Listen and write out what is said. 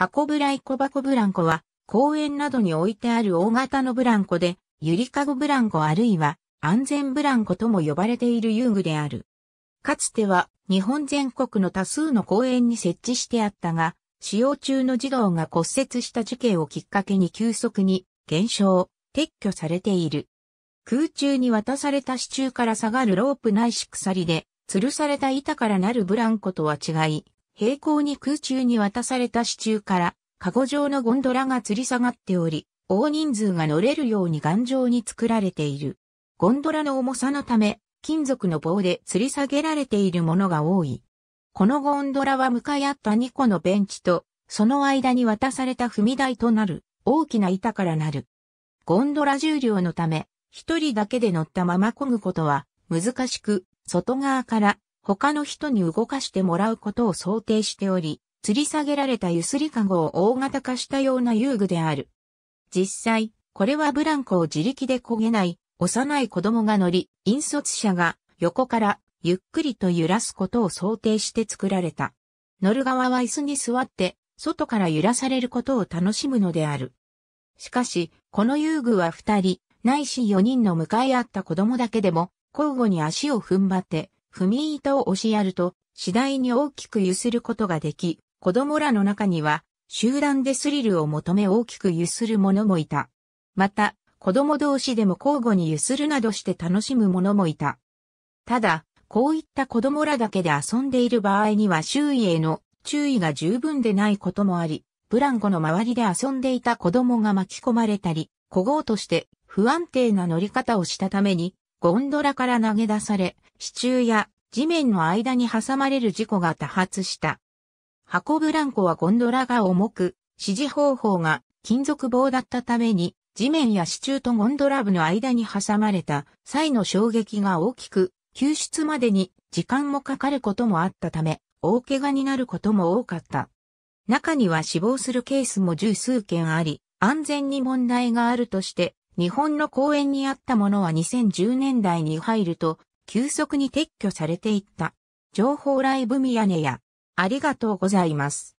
箱ブライコ箱ブランコは、公園などに置いてある大型のブランコで、ゆりかごブランコあるいは、安全ブランコとも呼ばれている遊具である。かつては、日本全国の多数の公園に設置してあったが、使用中の児童が骨折した事件をきっかけに急速に減少、撤去されている。空中に渡された支柱から下がるロープないし鎖で、吊るされた板からなるブランコとは違い、平行に空中に渡された支柱から、カゴ状のゴンドラが吊り下がっており、大人数が乗れるように頑丈に作られている。ゴンドラの重さのため、金属の棒で吊り下げられているものが多い。このゴンドラは向かい合った2個のベンチと、その間に渡された踏み台となる、大きな板からなる。ゴンドラ重量のため、一人だけで乗ったまま漕ぐことは難しく、外側から他の人に動かしてもらうことを想定しており、吊り下げられたゆすりかごを大型化したような遊具である。実際、これはブランコを自力で漕げない幼い子供が乗り、引率者が横からゆっくりと揺らすことを想定して作られた。乗る側は椅子に座って外から揺らされることを楽しむのである。しかし、この遊具は二人、ないし四人の向かい合った子供だけでも、交互に足を踏ん張って、踏み板を押しやると、次第に大きく揺することができ、子供らの中には、集団でスリルを求め大きく揺する者もいた。また、子供同士でも交互に揺するなどして楽しむ者もいた。ただ、こういった子供らだけで遊んでいる場合には周囲への注意が十分でないこともあり、ブランコの周りで遊んでいた子供が巻き込まれたり、小号として不安定な乗り方をしたために、ゴンドラから投げ出され、支柱や地面の間に挟まれる事故が多発した。箱ブランコはゴンドラが重く、支持方法が金属棒だったために、地面や支柱とゴンドラ部の間に挟まれた際の衝撃が大きく、救出までに時間もかかることもあったため、大怪我になることも多かった。中には死亡するケースも十数件あり、安全に問題があるとして、日本の公園にあったものは2010年代に入ると、急速に撤去されていった。情報ライブミヤネ屋。ありがとうございます。